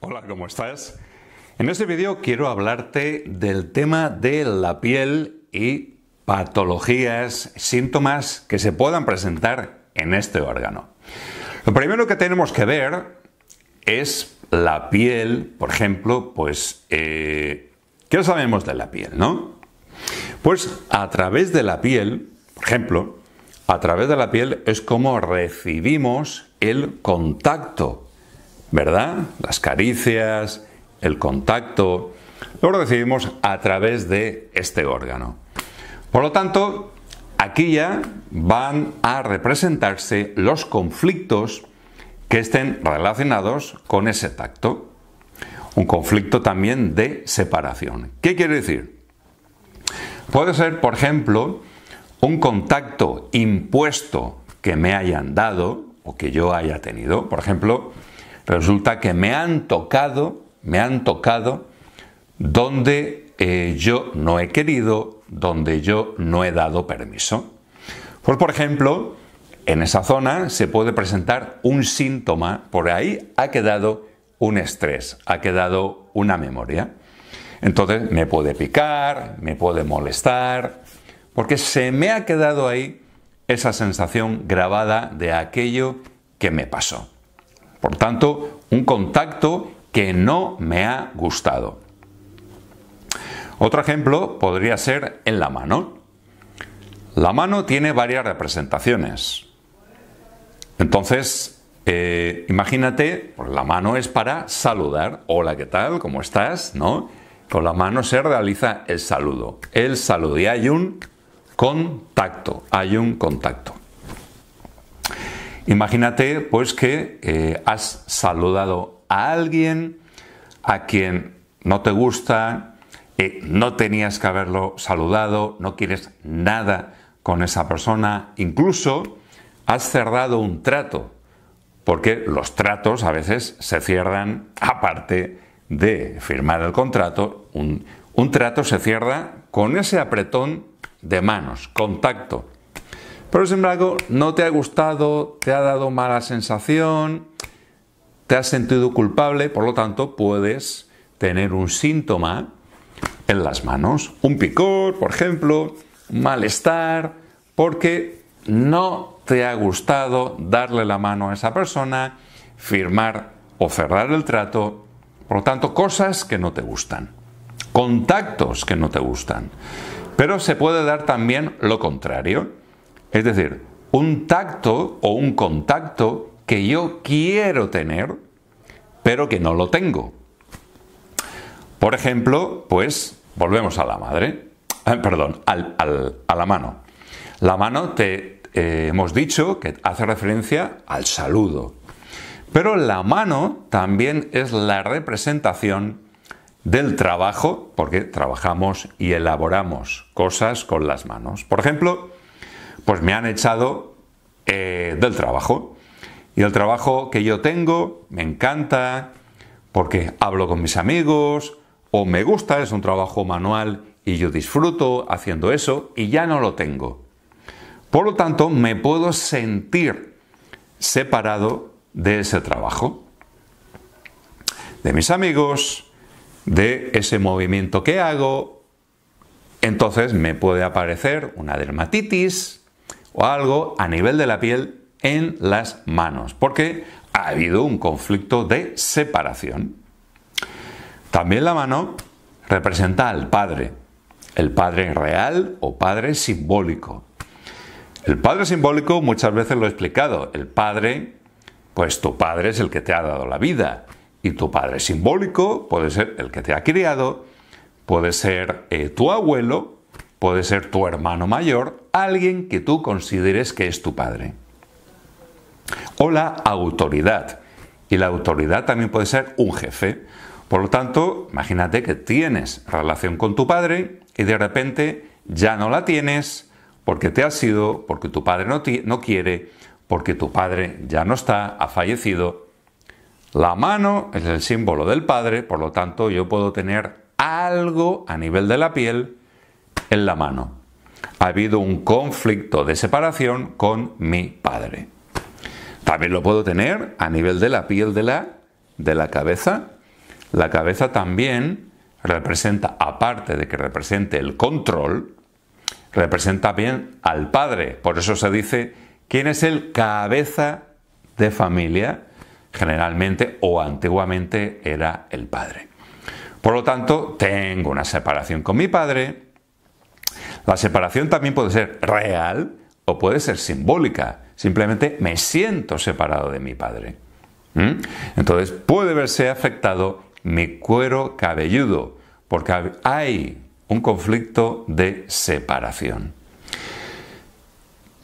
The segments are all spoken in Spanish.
Hola, ¿cómo estás? En este vídeo quiero hablarte del tema de la piel y patologías, síntomas que se puedan presentar en este órgano. Lo primero que tenemos que ver es la piel, por ejemplo, pues, eh, ¿qué sabemos de la piel, no? Pues a través de la piel, por ejemplo, a través de la piel es como recibimos el contacto ¿verdad? Las caricias, el contacto, lo recibimos a través de este órgano. Por lo tanto, aquí ya van a representarse los conflictos que estén relacionados con ese tacto. Un conflicto también de separación. ¿Qué quiere decir? Puede ser, por ejemplo, un contacto impuesto que me hayan dado o que yo haya tenido. Por ejemplo, resulta que me han tocado, me han tocado donde eh, yo no he querido, donde yo no he dado permiso. Pues por ejemplo, en esa zona se puede presentar un síntoma, por ahí ha quedado un estrés, ha quedado una memoria. Entonces me puede picar, me puede molestar, porque se me ha quedado ahí esa sensación grabada de aquello que me pasó. Por tanto, un contacto que no me ha gustado. Otro ejemplo podría ser en la mano. La mano tiene varias representaciones. Entonces, eh, imagínate, pues la mano es para saludar. Hola, ¿qué tal? ¿Cómo estás? ¿No? Con la mano se realiza el saludo. El saludo y hay un contacto. Hay un contacto. Imagínate pues que eh, has saludado a alguien a quien no te gusta, eh, no tenías que haberlo saludado, no quieres nada con esa persona, incluso has cerrado un trato, porque los tratos a veces se cierran aparte de firmar el contrato, un trato se cierra con ese apretón de manos, contacto, pero sin embargo, no te ha gustado, te ha dado mala sensación, te has sentido culpable, por lo tanto puedes tener un síntoma en las manos, un picor, por ejemplo, malestar, porque no te ha gustado darle la mano a esa persona, firmar o cerrar el trato, por lo tanto cosas que no te gustan, contactos que no te gustan. Pero se puede dar también lo contrario es decir, un tacto o un contacto que yo quiero tener, pero que no lo tengo. Por ejemplo, pues volvemos a la madre, ah, perdón, a la mano. La mano te eh, hemos dicho que hace referencia al saludo, pero la mano también es la representación del trabajo, porque trabajamos y elaboramos cosas con las manos. Por ejemplo, pues me han echado eh, del trabajo. Y el trabajo que yo tengo me encanta porque hablo con mis amigos o me gusta, es un trabajo manual y yo disfruto haciendo eso y ya no lo tengo. Por lo tanto, me puedo sentir separado de ese trabajo, de mis amigos, de ese movimiento que hago. Entonces me puede aparecer una dermatitis, o algo a nivel de la piel en las manos, porque ha habido un conflicto de separación. También la mano representa al Padre, el Padre real o Padre simbólico. El Padre simbólico muchas veces lo he explicado, el Padre, pues tu Padre es el que te ha dado la vida, y tu Padre simbólico puede ser el que te ha criado, puede ser eh, tu abuelo, Puede ser tu hermano mayor, alguien que tú consideres que es tu padre. O la autoridad. Y la autoridad también puede ser un jefe. Por lo tanto, imagínate que tienes relación con tu padre y de repente ya no la tienes porque te has sido, porque tu padre no, no quiere, porque tu padre ya no está, ha fallecido. La mano es el símbolo del padre, por lo tanto yo puedo tener algo a nivel de la piel en la mano. Ha habido un conflicto de separación con mi padre. También lo puedo tener a nivel de la piel de la, de la cabeza. La cabeza también representa, aparte de que represente el control, representa bien al padre. Por eso se dice quién es el cabeza de familia. Generalmente o antiguamente era el padre. Por lo tanto, tengo una separación con mi padre, la separación también puede ser real o puede ser simbólica. Simplemente me siento separado de mi padre. ¿Mm? Entonces puede verse afectado mi cuero cabelludo porque hay un conflicto de separación.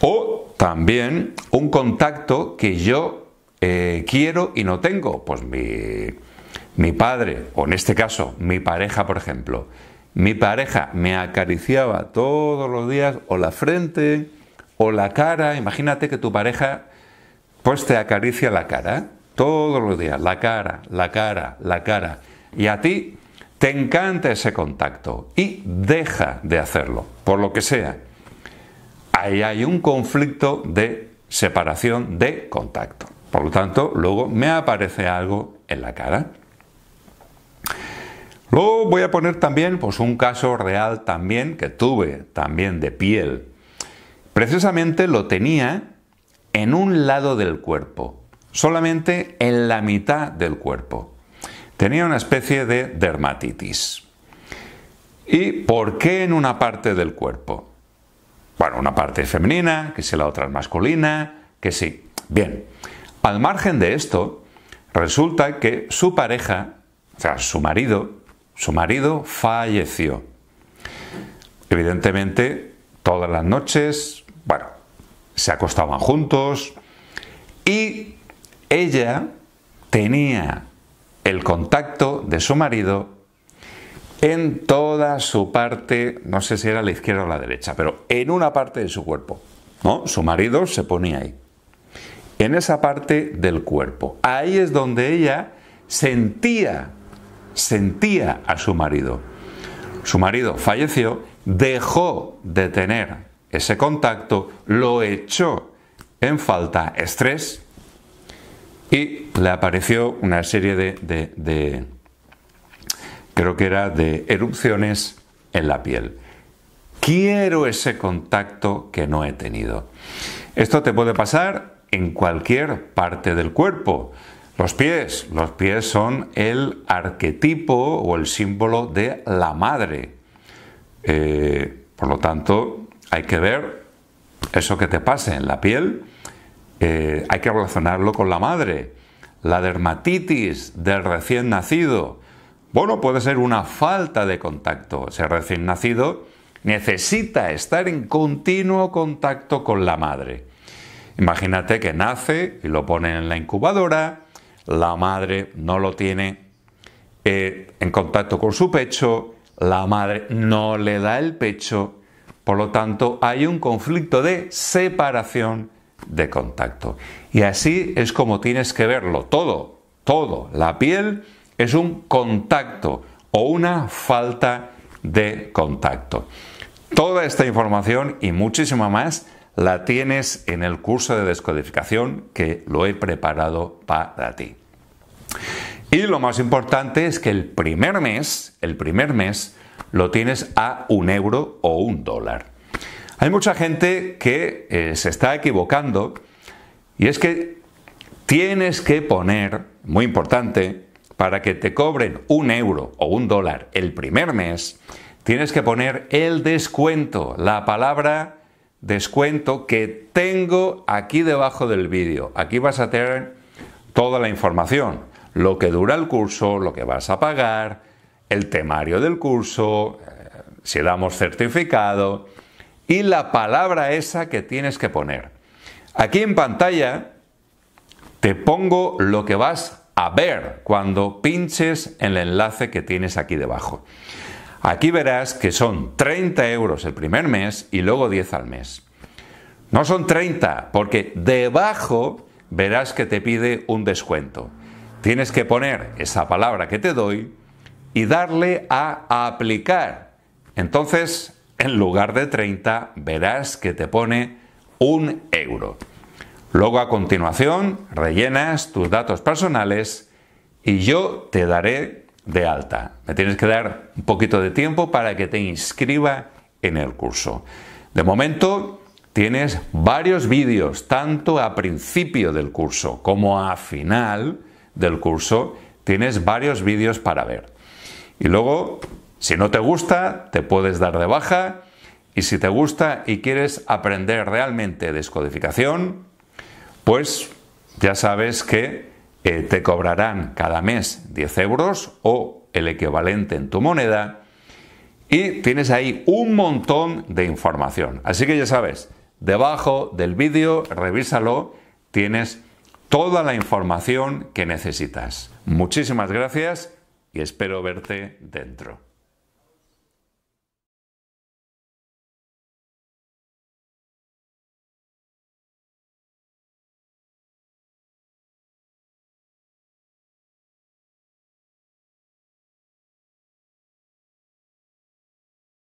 O también un contacto que yo eh, quiero y no tengo. Pues mi padre, o en este caso mi pareja, por ejemplo, mi pareja me acariciaba todos los días o la frente o la cara. Imagínate que tu pareja pues te acaricia la cara. ¿eh? Todos los días, la cara, la cara, la cara. Y a ti te encanta ese contacto y deja de hacerlo, por lo que sea. Ahí hay un conflicto de separación de contacto. Por lo tanto, luego me aparece algo en la cara. Luego voy a poner también pues, un caso real también que tuve también de piel. Precisamente lo tenía en un lado del cuerpo, solamente en la mitad del cuerpo. Tenía una especie de dermatitis. ¿Y por qué en una parte del cuerpo? Bueno, una parte es femenina, que si la otra es masculina, que sí. Bien, al margen de esto, resulta que su pareja, o sea, su marido, su marido falleció. Evidentemente, todas las noches, bueno, se acostaban juntos y ella tenía el contacto de su marido en toda su parte, no sé si era la izquierda o la derecha, pero en una parte de su cuerpo. ¿no? Su marido se ponía ahí, en esa parte del cuerpo. Ahí es donde ella sentía sentía a su marido. Su marido falleció, dejó de tener ese contacto, lo echó en falta estrés y le apareció una serie de, creo que era de erupciones en la piel. Quiero ese contacto que no he tenido. Esto te puede pasar en cualquier parte del cuerpo. Los pies. Los pies son el arquetipo o el símbolo de la madre. Eh, por lo tanto, hay que ver eso que te pase en la piel. Eh, hay que relacionarlo con la madre. La dermatitis del recién nacido. Bueno, puede ser una falta de contacto. Ese recién nacido necesita estar en continuo contacto con la madre. Imagínate que nace y lo pone en la incubadora, la madre no lo tiene eh, en contacto con su pecho, la madre no le da el pecho, por lo tanto hay un conflicto de separación de contacto. Y así es como tienes que verlo, todo, todo. La piel es un contacto o una falta de contacto. Toda esta información y muchísima más la tienes en el curso de descodificación que lo he preparado para ti. Y lo más importante es que el primer mes, el primer mes, lo tienes a un euro o un dólar. Hay mucha gente que eh, se está equivocando y es que tienes que poner, muy importante, para que te cobren un euro o un dólar el primer mes, tienes que poner el descuento, la palabra descuento que tengo aquí debajo del vídeo. Aquí vas a tener toda la información, lo que dura el curso, lo que vas a pagar, el temario del curso, eh, si damos certificado y la palabra esa que tienes que poner. Aquí en pantalla te pongo lo que vas a ver cuando pinches en el enlace que tienes aquí debajo. Aquí verás que son 30 euros el primer mes y luego 10 al mes. No son 30, porque debajo verás que te pide un descuento. Tienes que poner esa palabra que te doy y darle a aplicar. Entonces, en lugar de 30, verás que te pone un euro. Luego a continuación rellenas tus datos personales y yo te daré de alta. Me tienes que dar un poquito de tiempo para que te inscriba en el curso. De momento tienes varios vídeos, tanto a principio del curso como a final del curso, tienes varios vídeos para ver. Y luego, si no te gusta, te puedes dar de baja. Y si te gusta y quieres aprender realmente descodificación, pues ya sabes que eh, te cobrarán cada mes 10 euros o el equivalente en tu moneda y tienes ahí un montón de información. Así que ya sabes, debajo del vídeo, revísalo, tienes toda la información que necesitas. Muchísimas gracias y espero verte dentro.